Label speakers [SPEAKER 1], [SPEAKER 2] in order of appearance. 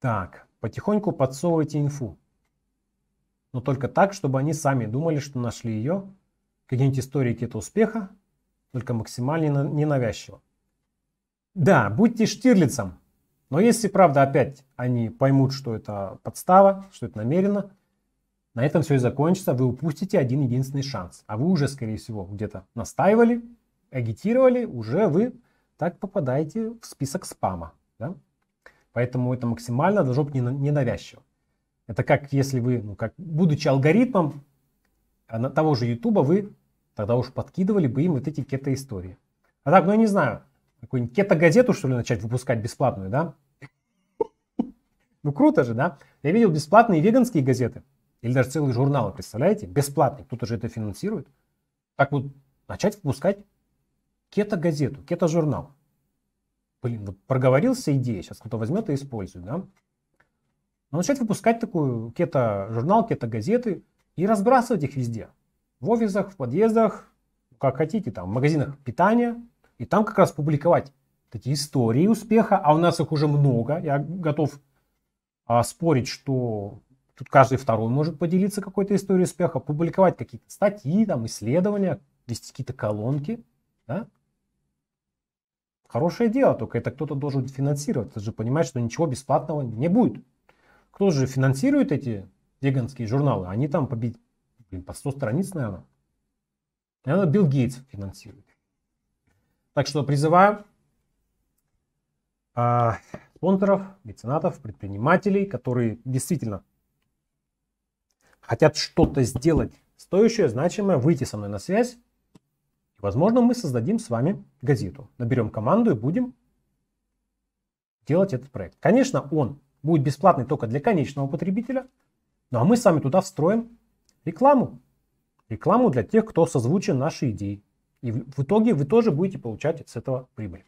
[SPEAKER 1] Так, потихоньку подсовывайте инфу. Но только так, чтобы они сами думали, что нашли ее. Какие-нибудь истории какие-то успеха, только максимально ненавязчиво. Да, будьте штирлицем. Но если, правда, опять они поймут, что это подстава, что это намеренно, на этом все и закончится. Вы упустите один единственный шанс. А вы уже, скорее всего, где-то настаивали, агитировали, уже вы так попадаете в список спама. Да? Поэтому это максимально должно быть ненавязчиво. Это как если вы, ну, как, будучи алгоритмом а, того же Ютуба, вы тогда уж подкидывали бы им вот эти кето-истории. А так, ну я не знаю, какую-нибудь кето-газету, что ли, начать выпускать бесплатную, да? Ну круто же, да? Я видел бесплатные веганские газеты. Или даже целые журналы, представляете? Бесплатные. Кто-то же это финансирует. Так вот, начать выпускать кето-газету, кето-журнал блин, вот проговорился идея, сейчас кто-то возьмет и использует, да? Но начать выпускать такую кето-журнал, кето-газеты и разбрасывать их везде. В офисах, в подъездах, как хотите, там, в магазинах питания. И там как раз публиковать такие истории успеха, а у нас их уже много. Я готов а, спорить, что тут каждый второй может поделиться какой-то историей успеха, публиковать какие-то статьи, там, исследования, вести какие-то колонки. Да? Хорошее дело, только это кто-то должен финансировать. Ты же понимаешь, что ничего бесплатного не будет. Кто же финансирует эти веганские журналы? Они там побить, блин, по 100 страниц, наверное. Наверное, Билл Гейтс финансирует. Так что призываю э, спонсоров, меценатов, предпринимателей, которые действительно хотят что-то сделать стоящее, значимое, выйти со мной на связь и, возможно, мы создадим с вами газету, наберем команду и будем делать этот проект. Конечно, он будет бесплатный только для конечного потребителя, ну а мы с вами туда встроим рекламу. Рекламу для тех, кто созвучен нашей идеей. И в итоге вы тоже будете получать с этого прибыль.